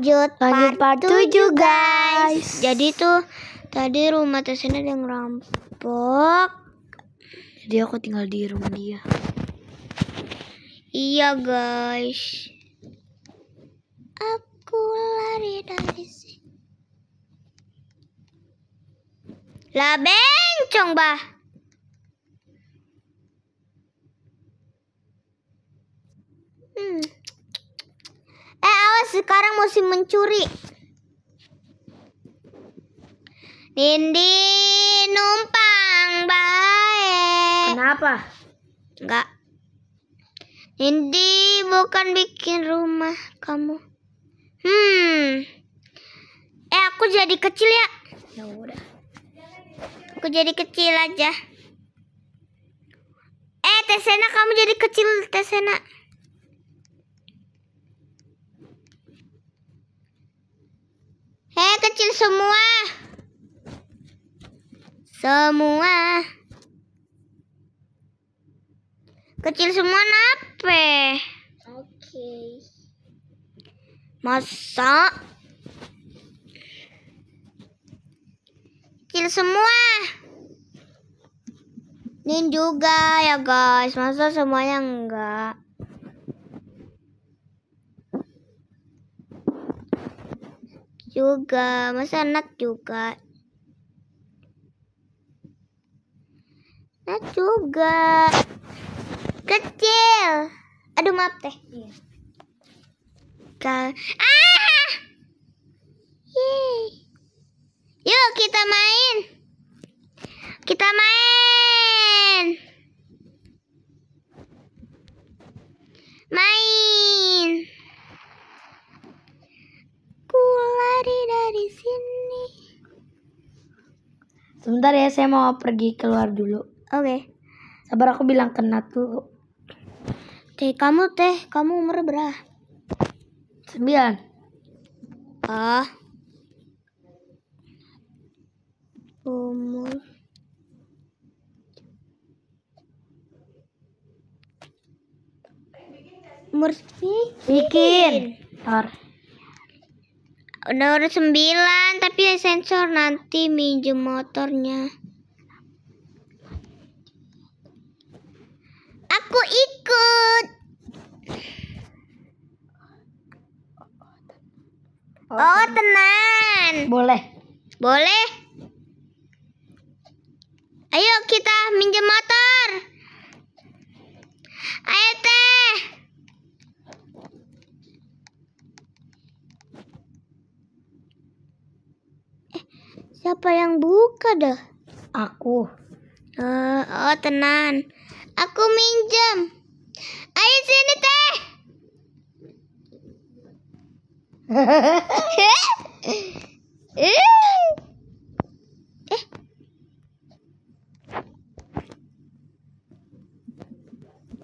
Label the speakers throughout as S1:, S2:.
S1: lanjut, lanjut part, part 7 guys. Jadi tuh tadi rumah Tesina ada yang rampok. Jadi aku tinggal di rumah dia. Iya guys. Aku lari dari sini. Lah bencong bah. sekarang musim mencuri. Nindi numpang baik. Kenapa? Enggak. Nindi bukan bikin rumah kamu. Hmm. Eh aku jadi kecil ya. Ya udah. Aku jadi kecil aja. Eh Tesena kamu jadi kecil Tesena. kecil semua. Semua. Kecil semua nape? Oke. Masa? Kecil semua. ini juga ya guys, masa semuanya enggak? juga masa enak juga enak juga kecil aduh maaf teh iya. Kal ah yay yuk kita main kita main main lari dari sini. Sebentar ya, saya mau pergi keluar dulu. Oke. Okay. Sabar aku bilang kena tuh Teh, kamu teh, kamu umur berapa? Sembilan. Ah. Umur umur bikin. Bikin. Udah urut sembilan tapi ya sensor nanti minjem motornya. Aku ikut. Oh, oh tenan. Boleh. Boleh. Ayo kita minjem motor. Ayo teh. Siapa yang buka dah? Aku. Uh, oh, tenan. Aku minjem. Ayo sini teh. eh.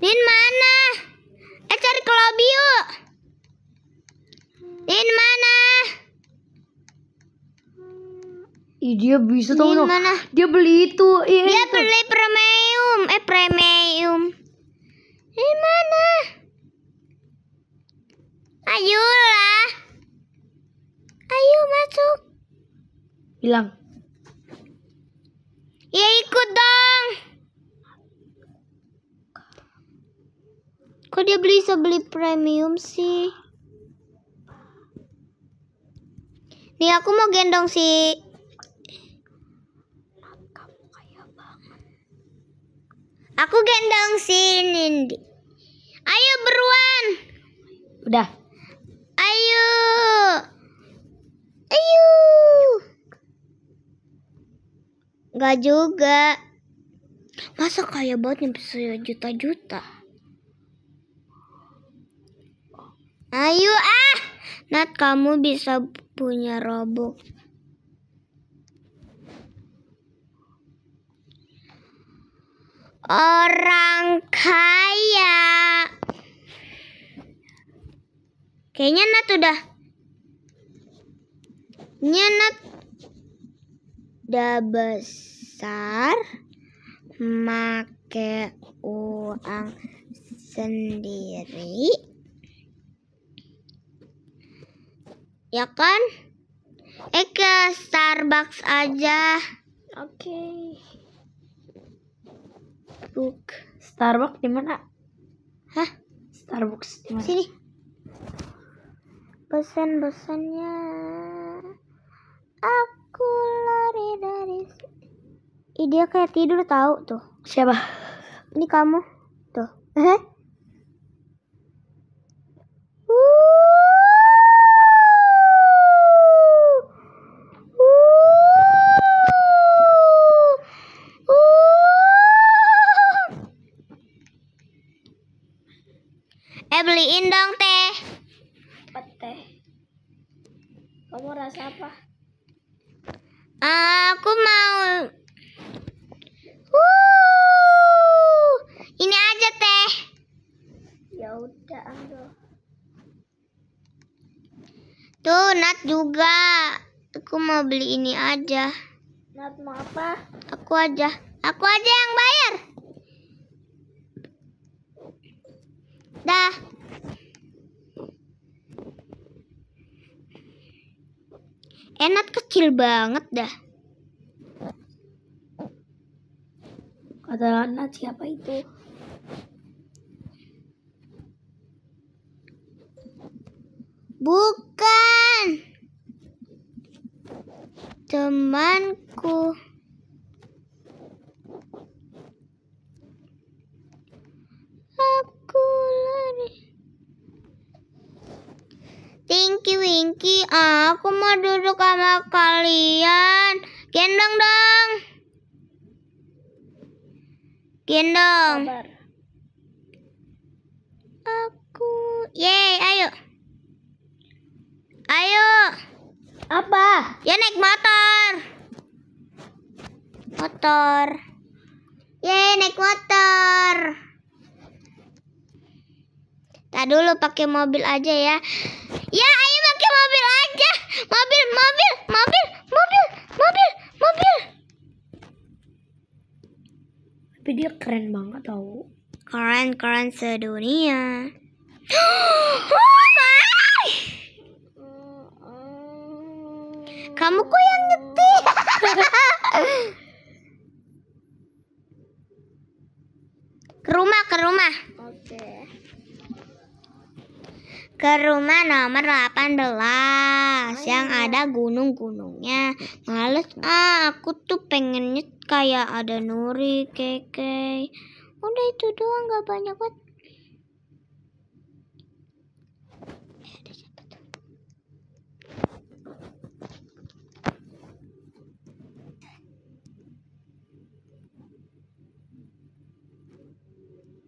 S1: mana? Eh cari yuk. Lin mana? Ih, dia bisa tau dong. Mana? Dia beli itu. Iya, dia itu. beli premium. Eh, premium. Di mana? Ayolah. Ayo masuk. Bilang. Ya ikut dong. Kok dia beli sebeli premium sih? Nih aku mau gendong sih. Aku gendong si Nindi. Ayo beruan. Udah. Ayo. Ayo. Gak juga. Masa kaya banget nyampe sejuta-juta? Ayo ah. Nat kamu bisa punya robok. orang kaya. Kayaknya Nat udah. Nya Nat udah besar make uang sendiri. Ya kan? Eh ke Starbucks aja. Oke. Okay. Starbucks. Starbucks di mana? Hah? Starbucks di mana? Sini. Pesan-pesannya aku lari dari sini. Ih, dia kayak tidur tahu tuh. Siapa? Ini kamu. Tuh. aku mau uh, ini aja teh ya udah ambil tuh Nat juga aku mau beli ini aja Nat mau apa aku aja aku aja yang bayar dah enak kecil banget dah. Kata anak siapa itu? Bukan temanku. Winky Winky, aku mau duduk sama kalian. Gendong dong. Gendong. Aku, yeay, ayo. Ayo. Apa? Ya naik motor. Motor. Yeay, naik motor. Tak dulu pakai mobil aja ya. Ya, mobil aja. Mobil, mobil, mobil, mobil, mobil, mobil. Tapi dia keren banget tau. Keren-keren sedunia. oh my! Kamu kok yang nyetir? ke rumah, ke rumah. Oke. Okay ke rumah nomor 18 Ayo. yang iya. ada gunung-gunungnya. Hmm. Males ah, aku tuh pengen pengennya kayak ada Nuri, Keke. Udah itu doang gak banyak banget.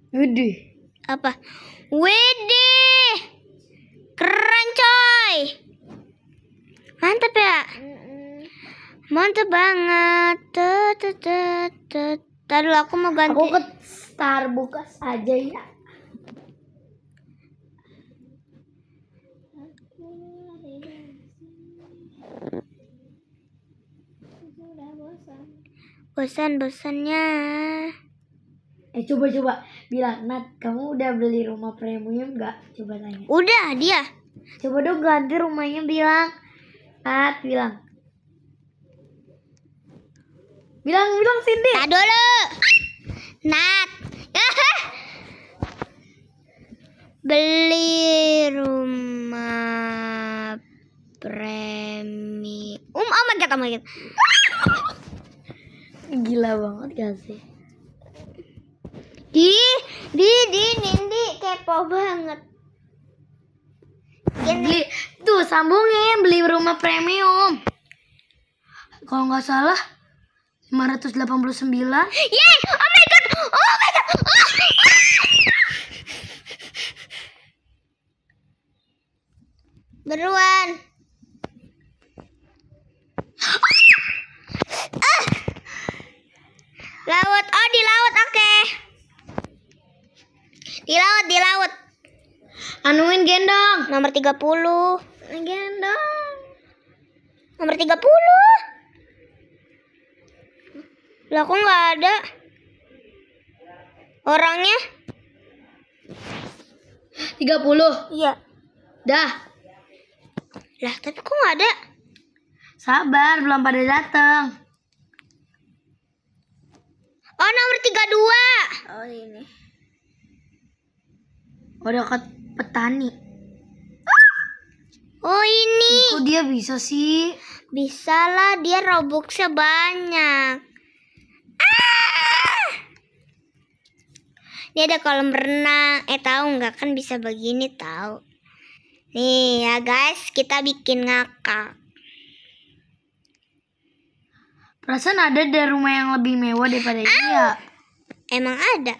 S1: Widih. Apa? Widih. Mantep banget. Tuh, tuh, tuh, tuh. Taruh aku mau ganti. Aku ke Starbucks aja ya. bosan bosannya eh coba coba bilang Nat kamu udah beli rumah premium gak coba tanya udah dia coba dong ganti rumahnya bilang Nat bilang Bilang, bilang Cindy. Tak dulu. Nat. Beli rumah premium. Um, oh my god, oh my god. Gila banget gak sih? Di, di, di, Nindi kepo banget. Gini. Beli, tuh sambungin beli rumah premium. Kalau nggak salah 589 Yeay! Oh my god! Oh my god! Oh my god! Beruan! Ah! Ah! Laut! Oh di laut! Oke! Okay. Di laut! Di laut! Anuin gendong! Nomor 30 Gendong! Nomor 30 lah kok nggak ada orangnya? 30. Iya. Dah. Lah, tapi kok nggak ada? Sabar, belum pada datang. Oh, nomor 32. Oh, ini. Oh, dekat petani. Oh, ini. Kok dia bisa sih? Bisa lah, dia Robuxnya banyak. Ini ada kolam renang. Eh tahu nggak kan bisa begini tahu. Nih ya guys, kita bikin ngakak. Perasaan ada di rumah yang lebih mewah daripada ah, ini ya. Ah, emang ada.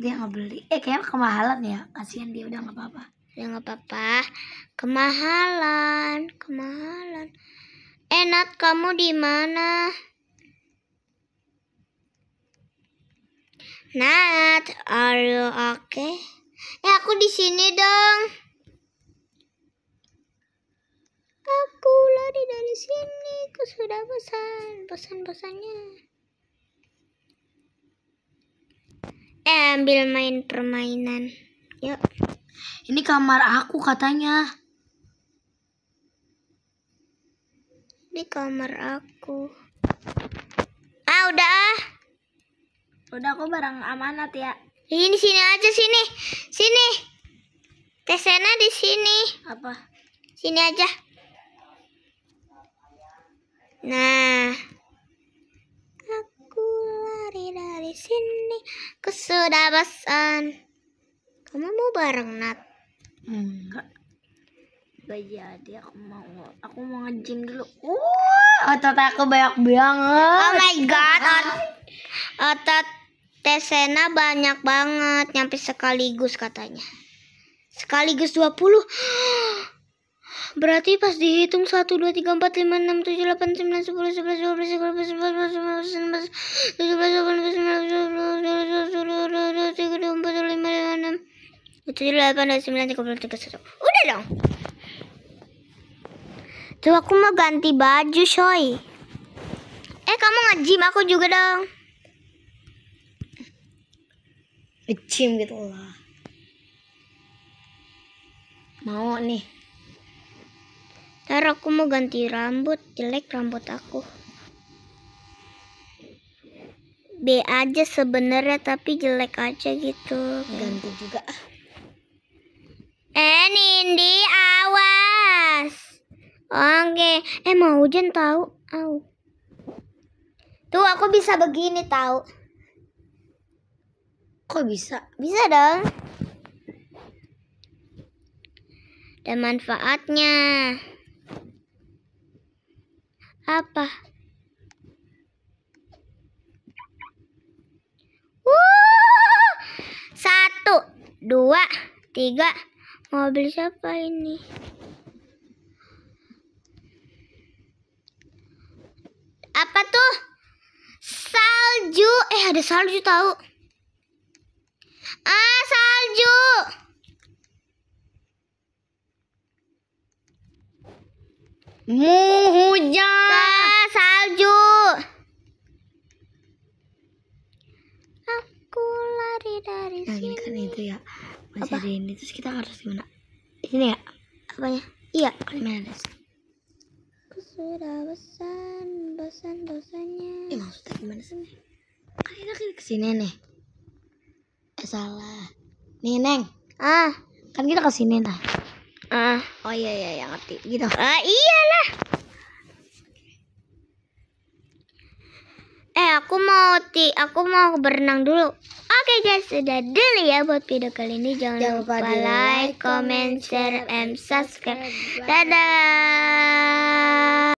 S1: dia nggak beli? Eh kayaknya kemahalan ya. Kasihan dia udah nggak apa-apa. Ya nggak apa-apa. Kemahalan, kemahalan. Enak eh, kamu di mana? Nat, are you okay? Ya aku di sini dong. Aku lari dari sini, aku sudah bosan, bosan-bosannya. Eh, ambil main permainan. Yuk. Ini kamar aku katanya. Ini kamar aku. Ah, udah. Ah. Udah aku barang amanat ya. Ini sini aja sini. Sini. Tesena di sini. Apa? Sini aja. Nah. Aku lari dari sini. Aku sudah bosan. Kamu mau bareng Nat? Enggak. Gak jadi aku mau aku mau nge-gym dulu. Uh, otot aku banyak banget. Oh my god. otot Tesena banyak banget, nyampe sekaligus katanya. Sekaligus 20. Berarti pas dihitung 1 2 3 4 5 6 7 8 9 10 11 12 13 14 15 16 17 18 19 20 21 22 23 24 25 26 27 28 29 30 31. Udah dong. Tuh aku mau ganti baju, coy. Eh, kamu nge-gym aku juga dong. nge-gym gitu lah mau nih ntar aku mau ganti rambut jelek rambut aku B aja sebenarnya tapi jelek aja gitu ganti juga eh Nindi awas oke eh mau hujan tahu au tuh aku bisa begini tahu Kok bisa? Bisa dong. Dan manfaatnya apa? Wuh, satu, dua, tiga. Mau beli siapa ini? Apa tuh? Salju. Eh, ada salju tau? Ah, salju. Mu hujan. Ah, salju. Aku lari dari nah, kan sini. kan itu ya. Masih Apa? ini terus kita harus gimana? Sini ya. Apanya? Iya, gimana? sudah bosan, bosan, dosanya. Ya, maksudnya gimana sih? Kan kita kesini nih salah. Nih, Neng. Ah. Kan kita ke sini dah. Ah. Oh iya iya ya ngerti. Gitu. Ah, iyalah. Eh, aku mau ti aku mau berenang dulu. Oke guys, sudah dulu ya buat video kali ini. Jangan, Jangan lupa, lupa like, comment, share, and subscribe. Dadah.